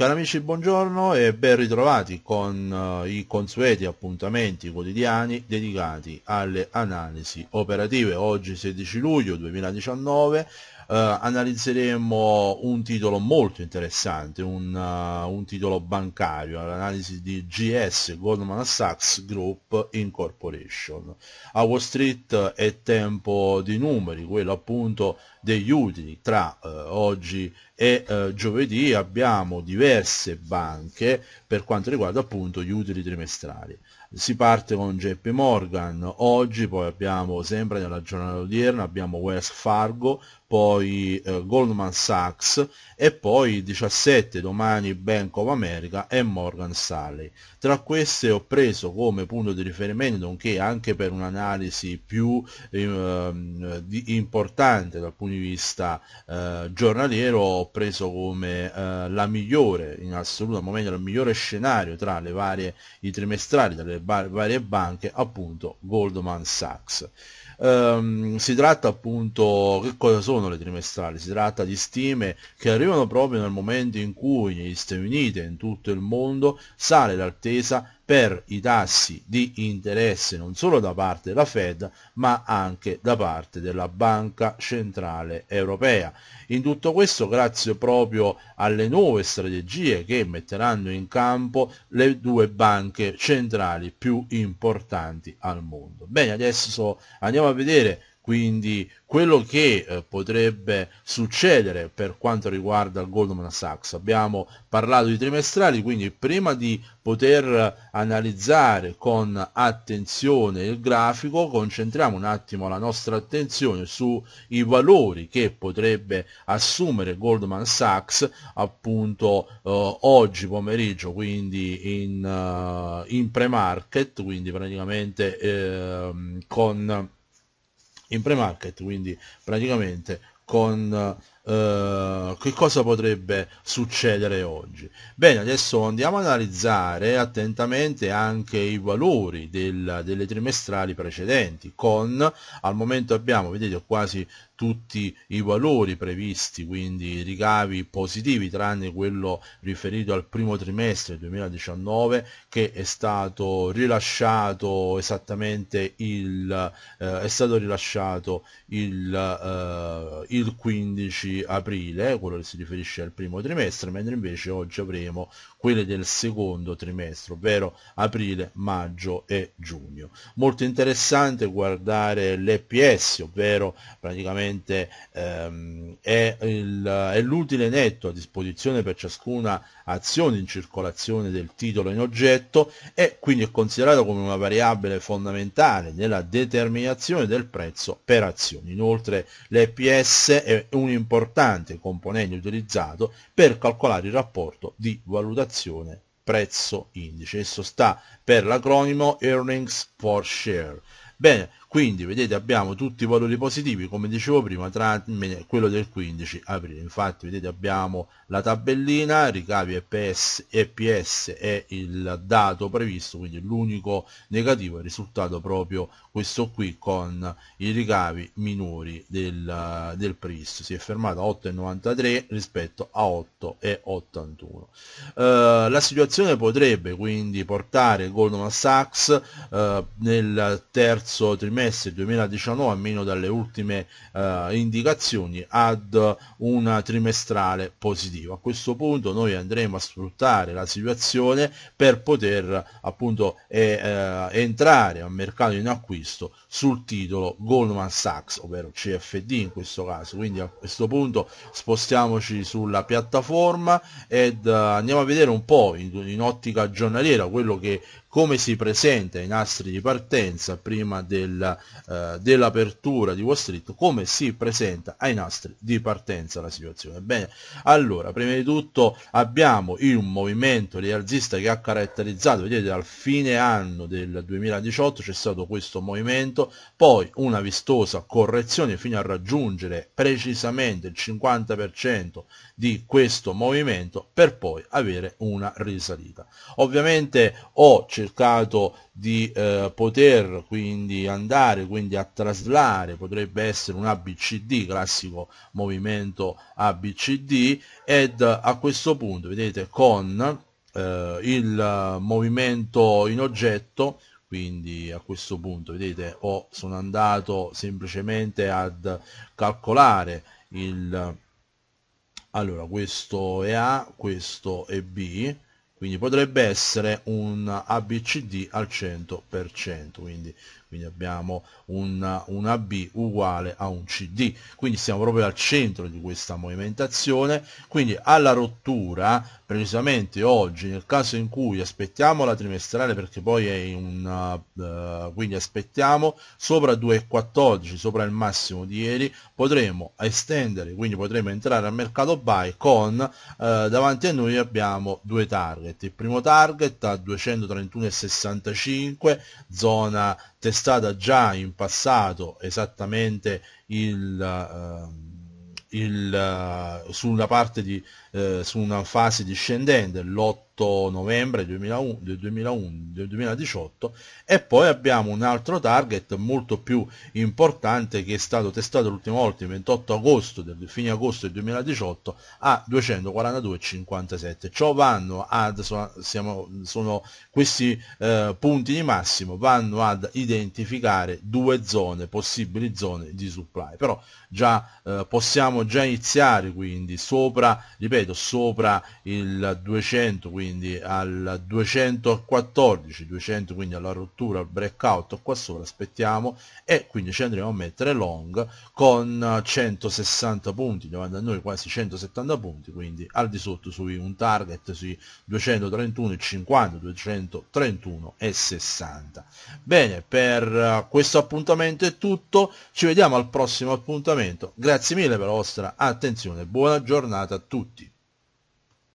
Cari amici, buongiorno e ben ritrovati con uh, i consueti appuntamenti quotidiani dedicati alle analisi operative. Oggi 16 luglio 2019 eh, analizzeremo un titolo molto interessante, un, eh, un titolo bancario, l'analisi di GS, Goldman Sachs Group Incorporation. A Wall Street è tempo di numeri, quello appunto degli utili tra eh, oggi e eh, giovedì abbiamo diverse banche per quanto riguarda appunto gli utili trimestrali. Si parte con JP Morgan oggi, poi abbiamo sempre nella giornata odierna abbiamo West Fargo, poi eh, Goldman Sachs e poi 17 domani Bank of America e Morgan Stanley. Tra queste ho preso come punto di riferimento, nonché anche per un'analisi più eh, di, importante dal punto di vista eh, giornaliero, ho preso come eh, la migliore, in assoluto al momento il migliore scenario tra le varie i trimestrali delle varie banche, appunto Goldman Sachs. Um, si tratta appunto, che cosa sono le trimestrali? Si tratta di stime che arrivano proprio nel momento in cui negli Stati Uniti e in tutto il mondo sale l'attesa per i tassi di interesse non solo da parte della Fed ma anche da parte della Banca Centrale Europea. In tutto questo grazie proprio alle nuove strategie che metteranno in campo le due banche centrali più importanti al mondo. Bene, adesso andiamo a vedere quindi quello che eh, potrebbe succedere per quanto riguarda Goldman Sachs, abbiamo parlato di trimestrali, quindi prima di poter analizzare con attenzione il grafico, concentriamo un attimo la nostra attenzione sui valori che potrebbe assumere Goldman Sachs appunto eh, oggi pomeriggio, quindi in, uh, in pre-market, quindi praticamente eh, con in pre-market, quindi praticamente con eh, che cosa potrebbe succedere oggi? Bene, adesso andiamo ad analizzare attentamente anche i valori del, delle trimestrali precedenti, con al momento abbiamo, vedete, quasi tutti i valori previsti, quindi ricavi positivi, tranne quello riferito al primo trimestre 2019 che è stato rilasciato esattamente il, eh, è stato rilasciato il, eh, il 15 aprile, quello che si riferisce al primo trimestre, mentre invece oggi avremo quelle del secondo trimestre, ovvero aprile, maggio e giugno. Molto interessante guardare l'EPS, ovvero praticamente ehm, è l'utile netto a disposizione per ciascuna azione in circolazione del titolo in oggetto e quindi è considerato come una variabile fondamentale nella determinazione del prezzo per azioni. Inoltre l'EPS è un importante importante componente utilizzato per calcolare il rapporto di valutazione prezzo indice. Esso sta per l'acronimo Earnings per Share. Bene, quindi vedete abbiamo tutti i valori positivi come dicevo prima tranne quello del 15 aprile infatti vedete abbiamo la tabellina ricavi EPS, EPS è il dato previsto quindi l'unico negativo è risultato proprio questo qui con i ricavi minori del, del previsto si è fermato a 8,93 rispetto a 8,81 uh, eh, la situazione potrebbe quindi portare Goldman Sachs uh, nel terzo trimestre trimestre 2019, almeno dalle ultime eh, indicazioni, ad una trimestrale positiva. A questo punto noi andremo a sfruttare la situazione per poter appunto eh, entrare al mercato in acquisto sul titolo Goldman Sachs, ovvero CFD in questo caso. Quindi a questo punto spostiamoci sulla piattaforma ed eh, andiamo a vedere un po' in, in ottica giornaliera quello che come si presenta ai nastri di partenza prima del, eh, dell'apertura di Wall Street, come si presenta ai nastri di partenza la situazione. Bene, allora, prima di tutto abbiamo il movimento rialzista che ha caratterizzato, vedete, al fine anno del 2018 c'è stato questo movimento, poi una vistosa correzione fino a raggiungere precisamente il 50% di questo movimento per poi avere una risalita. Ovviamente ho cercato cercato di eh, poter quindi andare quindi a traslare potrebbe essere un ABCD classico movimento ABCD ed a questo punto vedete con eh, il movimento in oggetto quindi a questo punto vedete ho, sono andato semplicemente ad calcolare il allora questo è A questo è B quindi potrebbe essere un ABCD al 100% quindi, quindi abbiamo un, un AB uguale a un CD quindi siamo proprio al centro di questa movimentazione quindi alla rottura precisamente oggi nel caso in cui aspettiamo la trimestrale perché poi è una uh, quindi aspettiamo sopra 2,14 sopra il massimo di ieri potremo estendere quindi potremo entrare al mercato buy con uh, davanti a noi abbiamo due target il primo target a 231,65 zona testata già in passato esattamente il, uh, il eh, sulla parte di eh, su una fase discendente l'8 novembre 2001, 2001, 2018 e poi abbiamo un altro target molto più importante che è stato testato l'ultima volta il 28 agosto del fine agosto del 2018 a 242,57 ciò vanno ad siamo, sono questi eh, punti di massimo vanno ad identificare due zone possibili zone di supply però già eh, possiamo già iniziare quindi sopra ripeto ripeto sopra il 200 quindi al 214 200 quindi alla rottura al breakout qua sopra aspettiamo e quindi ci andremo a mettere long con 160 punti davanti a noi quasi 170 punti quindi al di sotto sui un target sui 231 e 50 231 e 60 bene per eh, questo appuntamento è tutto ci vediamo al prossimo appuntamento grazie mille per la vostra attenzione buona giornata a tutti